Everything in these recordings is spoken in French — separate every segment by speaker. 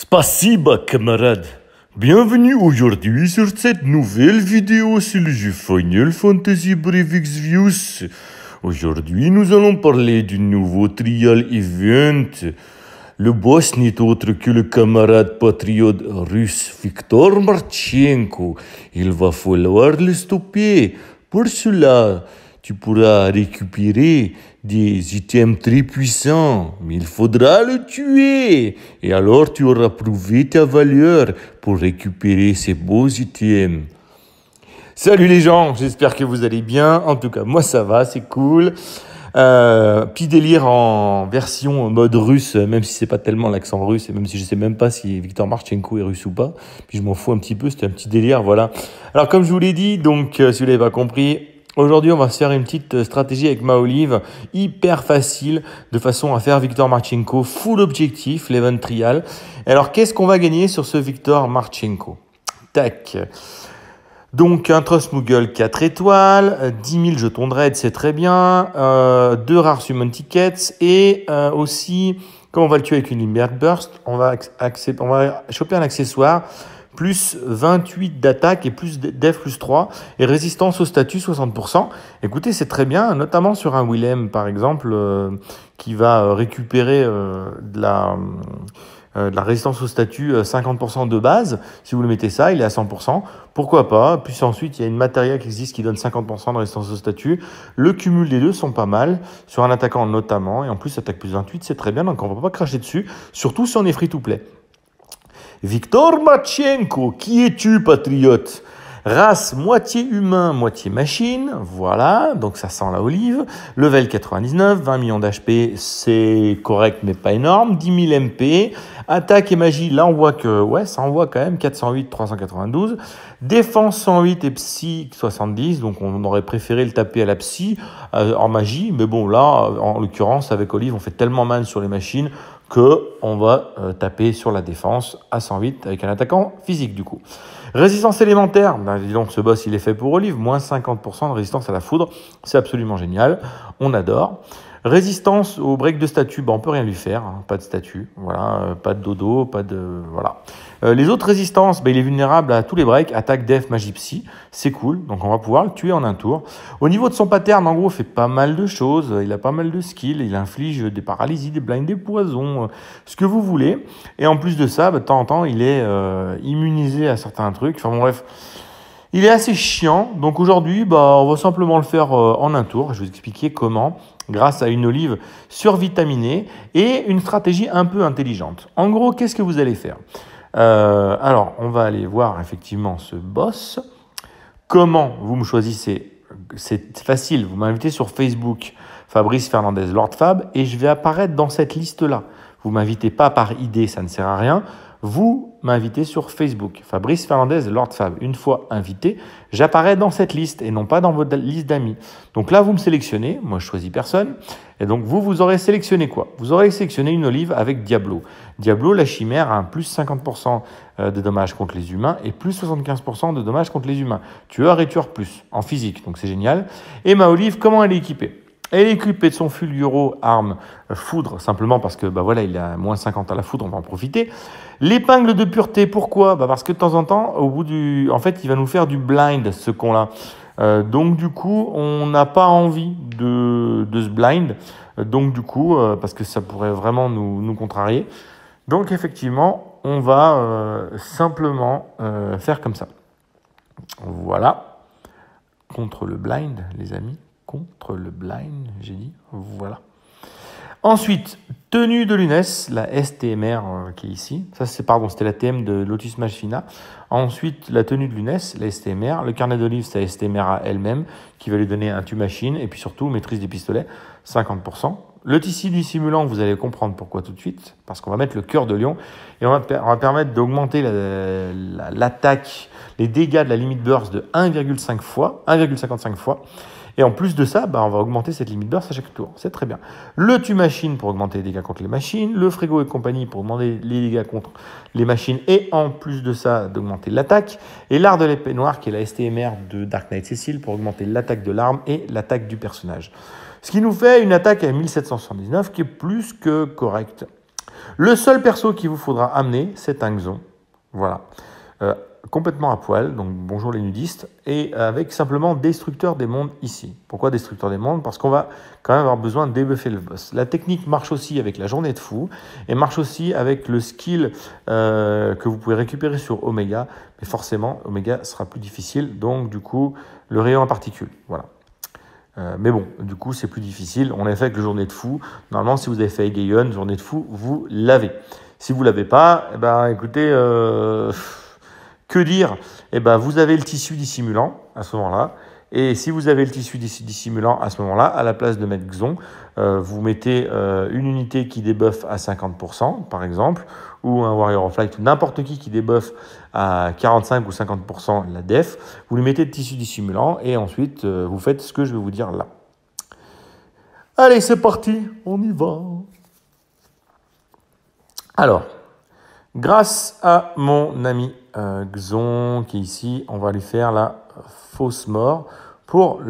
Speaker 1: Спасибо, camarade. Bienvenue aujourd'hui sur cette nouvelle vidéo sur le jeu Final Fantasy Brevix Views. Aujourd'hui, nous allons parler du nouveau trial event. Le boss n'est autre que le camarade patriote russe Victor Marchenko. Il va falloir le stopper. Pour cela, tu pourras récupérer des items très puissants, mais il faudra le tuer. Et alors tu auras prouvé ta valeur pour récupérer ces beaux items. Salut les gens, j'espère que vous allez bien. En tout cas, moi ça va, c'est cool. Euh, petit délire en version mode russe, même si c'est pas tellement l'accent russe, et même si je sais même pas si Victor Marchenko est russe ou pas. Puis je m'en fous un petit peu, c'était un petit délire, voilà. Alors comme je vous l'ai dit, donc euh, si vous l'avez compris, Aujourd'hui, on va se faire une petite euh, stratégie avec ma olive, hyper facile, de façon à faire Victor Marchenko full objectif, l'Event Trial. Alors, qu'est-ce qu'on va gagner sur ce Victor Marchenko Tac donc un Trust Moogle 4 étoiles, 10 000 jetons de raid, c'est très bien, 2 euh, deux rares summon tickets et euh, aussi, quand on va le tuer avec une Limbert Burst, on va, on va choper un accessoire plus 28 d'attaque et plus def plus 3 et résistance au statut 60%. Écoutez, c'est très bien, notamment sur un Willem par exemple euh, qui va euh, récupérer euh, de, la, résistance au statut 50% de base. Si vous le mettez ça, il est à 100%. Pourquoi pas Puis ensuite, il y a une matéria qui existe qui donne 50% de résistance au statut. Le cumul des deux sont pas mal, sur un attaquant notamment. Et en plus, attaque plus 28, c'est très bien, donc on va pas cracher dessus, surtout si on est free to play. Victor Matchenko, qui es-tu, patriote Race moitié humain, moitié machine, voilà, donc ça sent la olive. Level 99, 20 millions d'HP, c'est correct mais pas énorme. 10 000 MP, attaque et magie, là on voit que, ouais, ça envoie quand même, 408, 392. Défense 108 et psy 70, donc on aurait préféré le taper à la psy euh, en magie, mais bon, là, en l'occurrence, avec olive, on fait tellement mal sur les machines qu'on va euh, taper sur la défense à 108 avec un attaquant physique du coup. Résistance élémentaire, bah, dis donc ce boss il est fait pour Olive, moins 50% de résistance à la foudre, c'est absolument génial, on adore. Résistance au break de statut, ben on peut rien lui faire, hein. pas de statut, voilà, euh, pas de dodo, pas de voilà. Euh, les autres résistances, bah, il est vulnérable à tous les breaks, attaque, def, magie, psy, c'est cool, donc on va pouvoir le tuer en un tour. Au niveau de son pattern, en gros, fait pas mal de choses, il a pas mal de skills, il inflige des paralysies, des blinds, des poisons, euh, ce que vous voulez. Et en plus de ça, bah, de temps en temps, il est immunisé à certains trucs. Enfin bon, bref. Il est assez chiant, donc aujourd'hui, bah, on va simplement le faire euh, en un tour. Je vais vous expliquer comment, grâce à une olive survitaminée et une stratégie un peu intelligente. En gros, qu'est-ce que vous allez faire euh, Alors, on va aller voir effectivement ce boss. Comment vous me choisissez C'est facile, vous m'invitez sur Facebook, Fabrice Fernandez Lord Fab, et je vais apparaître dans cette liste-là. Vous m'invitez pas par idée, ça ne sert à rien. Vous m'invitez sur Facebook, Fabrice Fernandez, Lord Fab. Une fois invité, j'apparais dans cette liste et non pas dans votre liste d'amis. Donc là, vous me sélectionnez, moi je choisis personne. Et donc vous, vous aurez sélectionné quoi Vous aurez sélectionné une olive avec Diablo. Diablo, la chimère, a un plus 50% euh, de dommages contre les humains et plus 75% de dommages contre les humains. Tueur et tueur plus en physique, donc c'est génial. Et ma olive, comment elle est équipée elle est de son fulguro arme foudre, simplement parce que bah voilà, il a moins 50 à la foudre, on va en profiter. L'épingle de pureté, pourquoi bah Parce que de temps en temps, au bout du... En fait, il va nous faire du blind, ce con-là. Euh, donc du coup, on n'a pas envie de, de se blind. Donc du coup, euh, parce que ça pourrait vraiment nous, nous contrarier. Donc effectivement, on va euh, simplement faire comme ça. Voilà. Contre le blind, les amis contre le blind, j'ai dit. Voilà. Ensuite, tenue de l'UNES, la STMR euh, qui est ici. Ça, c'est pardon, c'était la TM de Lotus Machina. Ensuite, la tenue de l'UNES, la STMR. Le carnet d'olive, c'est la STMR elle-même qui va lui donner un tu machine. Et puis surtout, maîtrise des pistolets, 50%. Le tissu du simulant, vous allez comprendre pourquoi tout de suite, parce qu'on va mettre le cœur de lion et on va, permettre d'augmenter l'attaque, les dégâts de la limite burst de 1,5 fois, 1,55 fois. Et en plus de ça, bah, on va augmenter cette limite burst à chaque tour. C'est très bien. Le tue machine pour augmenter les dégâts contre les machines, le frigo et compagnie pour augmenter les dégâts contre les machines et en plus de ça d'augmenter l'attaque. Et l'art de l'épée noire qui est la STMR de Dark Knight Cecil pour augmenter l'attaque de l'arme et l'attaque du personnage. Ce qui nous fait une attaque à 1779 qui est plus que correcte. Le seul perso qu'il vous faudra amener, c'est un Xon. Voilà. Euh, complètement à poil, donc bonjour les nudistes, et avec simplement destructeur des mondes ici. Pourquoi destructeur des mondes Parce qu'on va quand même avoir besoin de débuffer le boss. La technique marche aussi avec la journée de fou, et marche aussi avec le skill euh, que vous pouvez récupérer sur Omega, mais forcément Omega sera plus difficile, donc du coup le rayon en particules, voilà. Euh, mais bon, du coup, c'est plus difficile. On l'a fait avec journée de fou. Normalement, si vous avez fait Gayon journée de fou, vous l'avez. Si vous l'avez pas, eh ben, écoutez, euh que dire Eh ben, vous avez le tissu dissimulant à ce moment-là. Et si vous avez le tissu dissimulant à ce moment-là, à la place de mettre Xon, euh, vous mettez euh, une unité qui débuffe à 50%, par exemple, ou un Warrior of Light, n'importe qui qui débuffe à 45 ou 50% la def, vous lui mettez le tissu dissimulant et ensuite euh, vous faites ce que je vais vous dire là. Allez, c'est parti, on y va. Alors, Grâce à mon ami euh, Xon qui est ici, on va lui faire la fausse mort pour,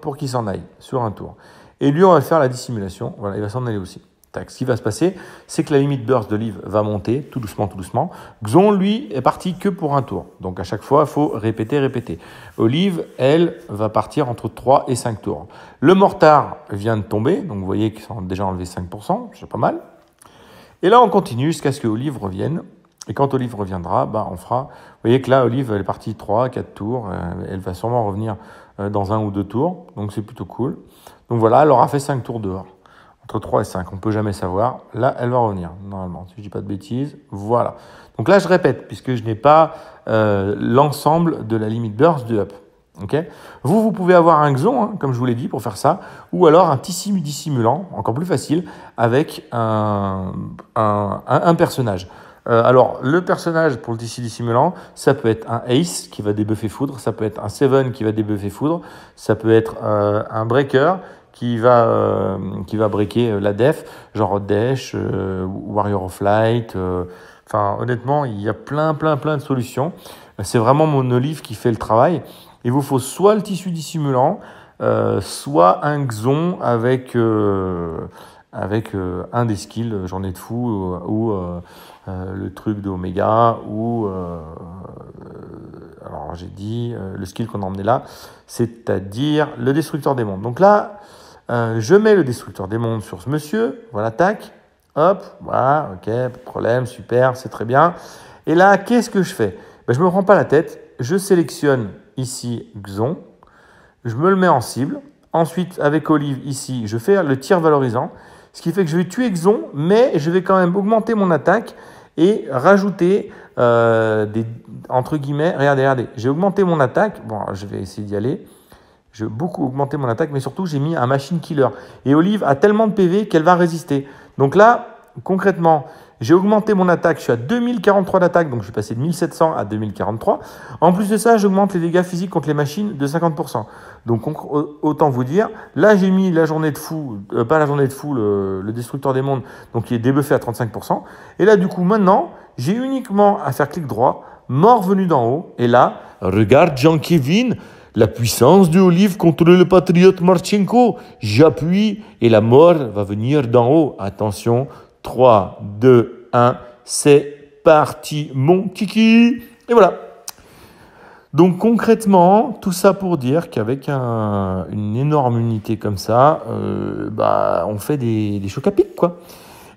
Speaker 1: pour qu'il s'en aille sur un tour. Et lui, on va faire la dissimulation. Voilà, il va s'en aller aussi. Tac. Ce qui va se passer, c'est que la limite burst de va monter tout doucement, tout doucement. Xon, lui, est parti que pour un tour. Donc à chaque fois, il faut répéter, répéter. Olive, elle, va partir entre 3 et 5 tours. Le mortard vient de tomber, donc vous voyez qu'ils ont déjà enlevé 5%, c'est pas mal. Et là, on continue jusqu'à ce que Olive revienne. Et quand Olive reviendra, bah, on fera. Vous voyez que là, Olive, elle est partie 3, 4 tours. Euh, elle va sûrement revenir euh, dans un ou deux tours. Donc, c'est plutôt cool. Donc, voilà, elle aura fait 5 tours dehors. Entre 3 et 5, on ne peut jamais savoir. Là, elle va revenir, normalement, si je ne dis pas de bêtises. Voilà. Donc là, je répète, puisque je n'ai pas euh, l'ensemble de la limite burst du up vous, vous pouvez avoir un xon, hein, comme je vous l'ai dit, pour faire ça, ou alors un tissu dissimulant, encore plus facile, avec un, un, un personnage. Euh, alors, le personnage pour le tissu dissimulant, ça peut être un Ace qui va débuffer Foudre, ça peut être un Seven qui va débuffer Foudre, ça peut être euh, un Breaker qui va, euh, qui va breaker la def, genre Dash, Warrior of Light. Enfin, honnêtement, il y a plein, plein, plein de solutions. C'est vraiment mon olive qui fait le travail. Il vous faut soit le tissu dissimulant, euh, soit un xon avec, euh, avec euh, un des skills, j'en ai de fou, ou, le truc d'Omega, ou. alors j'ai dit le skill qu'on a là, c'est-à-dire le destructeur des mondes. Donc là, je mets le destructeur des mondes sur ce monsieur, voilà, tac, hop, voilà, ok, pas de problème, super, c'est très bien. Et là, qu'est-ce que je fais ben, Je ne me rends pas la tête, je sélectionne ici Xon. Je me le mets en cible. Ensuite, avec Olive ici, je fais le tir valorisant. Ce qui fait que je vais tuer Xon, mais je vais quand même augmenter mon attaque et rajouter euh, des. Entre guillemets, regardez, regardez, j'ai augmenté mon attaque. Bon, je vais essayer d'y aller. J'ai beaucoup augmenté mon attaque, mais surtout, j'ai mis un machine killer. Et Olive a tellement de PV qu'elle va résister. Donc là, concrètement, j'ai augmenté mon attaque, je suis à 2043 d'attaque, donc je suis passé de 1700 à 2043. En plus de ça, j'augmente les dégâts physiques contre les machines de 50%. Donc autant vous dire, là j'ai mis la journée de fou, euh, pas la journée de fou, le, destructeur des mondes, donc il est débuffé à 35%. Et là du coup maintenant, j'ai uniquement à faire clic droit, mort venu d'en haut, et là, regarde Jean-Kevin, la puissance du Olive contre le patriote Marchenko. J'appuie et la mort va venir d'en haut. Attention, 3, 2, 1, c'est parti, mon kiki. Et voilà. Donc concrètement, tout ça pour dire qu'avec une énorme unité comme ça, euh, bah, on fait des, des chocs à pic, quoi.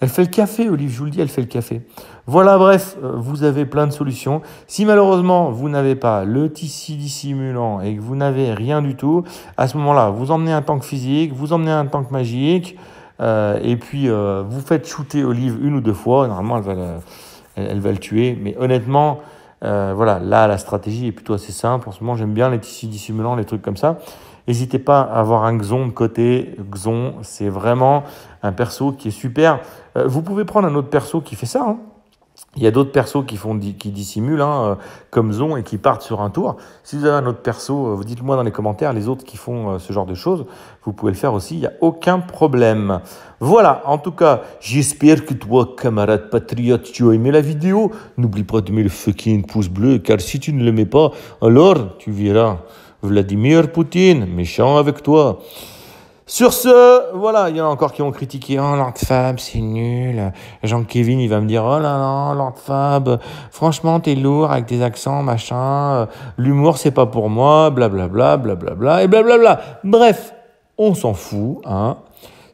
Speaker 1: Elle fait le café, Olive, je vous le dis, elle fait le café. Voilà, bref, euh, vous avez plein de solutions. Si malheureusement, vous n'avez pas le tissu dissimulant et que vous n'avez rien du tout, à ce moment-là, vous emmenez un tank physique, vous emmenez un tank magique, euh, et puis, euh, vous faites shooter Olive une ou deux fois. Normalement, elle va le, tuer. Mais honnêtement, euh, voilà, là, la stratégie est plutôt assez simple. En ce moment, j'aime bien les tissus dissimulants, les trucs comme ça. N'hésitez pas à avoir un Xon de côté. Xon, c'est vraiment un perso qui est super. vous pouvez prendre un autre perso qui fait ça. Hein. Il y a d'autres persos qui font qui dissimulent, hein, euh, comme Zon, et qui partent sur un tour. Si vous avez un autre perso, euh, vous dites-moi dans les commentaires les autres qui font euh, ce genre de choses. Vous pouvez le faire aussi, il n'y a aucun problème. Voilà, en tout cas, j'espère que toi, camarade patriote, tu as aimé la vidéo. N'oublie pas de mettre le fucking pouce bleu, car si tu ne le mets pas, alors tu verras Vladimir Poutine, méchant avec toi. Sur ce, voilà, il y en a encore qui ont critiqué Oh, l'antifab, c'est nul. Jean-Kevin, il va me dire Oh là là, l'antifab, franchement, t'es lourd avec tes accents, machin. Euh, l'humour, c'est pas pour moi, blablabla, blablabla, bla, et blablabla. Bref, on s'en fout, hein.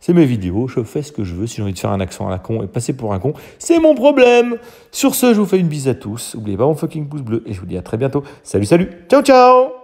Speaker 1: C'est mes vidéos, je fais ce que je veux. Si j'ai envie de faire un accent à la con et passer pour un con, c'est mon problème. Sur ce, je vous fais une bise à tous. N'oubliez pas mon fucking pouce bleu et je vous dis à très bientôt. Salut, salut, ciao, ciao